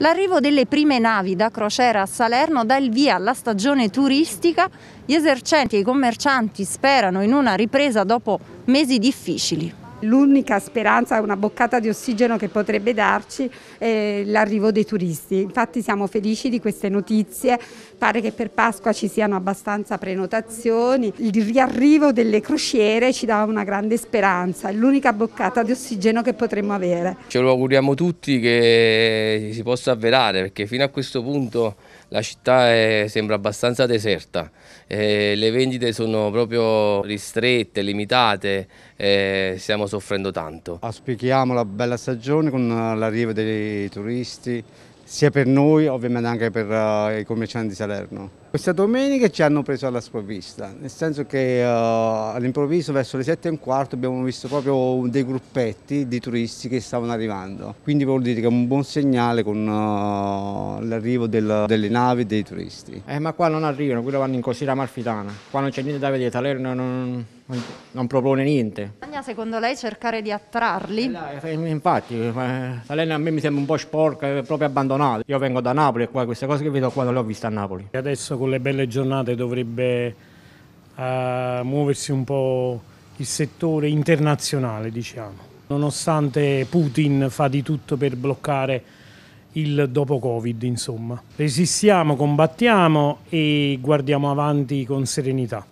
L'arrivo delle prime navi da crociera a Salerno dà il via alla stagione turistica. Gli esercenti e i commercianti sperano in una ripresa dopo mesi difficili. L'unica speranza, una boccata di ossigeno che potrebbe darci è l'arrivo dei turisti. Infatti siamo felici di queste notizie, pare che per Pasqua ci siano abbastanza prenotazioni. Il riarrivo delle crociere ci dà una grande speranza, è l'unica boccata di ossigeno che potremmo avere. Ce lo auguriamo tutti che si possa avverare perché fino a questo punto la città è, sembra abbastanza deserta, eh, le vendite sono proprio ristrette, limitate, eh, siamo soffrendo tanto. Auspichiamo la bella stagione con eh, l'arrivo dei turisti, sia per noi ovviamente anche per uh, i commercianti di Salerno. Questa domenica ci hanno preso alla sprovvista, nel senso che uh, all'improvviso verso le 7 e un quarto abbiamo visto proprio dei gruppetti di turisti che stavano arrivando, quindi vuol dire che è un buon segnale con uh, l'arrivo delle navi dei turisti. Eh, ma qua non arrivano, qui vanno in costiera amalfitana. Qua non c'è niente da vedere, Talerno non, non, non propone niente. Bisogna secondo lei cercare di attrarli? Eh, eh, eh infatti, Talerno eh, a me mi sembra un po' sporca, proprio abbandonata. Io vengo da Napoli e qua queste cose che vedo qua non le ho viste a Napoli. E Adesso con le belle giornate dovrebbe eh, muoversi un po' il settore internazionale, diciamo. Nonostante Putin fa di tutto per bloccare il dopo Covid, insomma. Resistiamo, combattiamo e guardiamo avanti con serenità.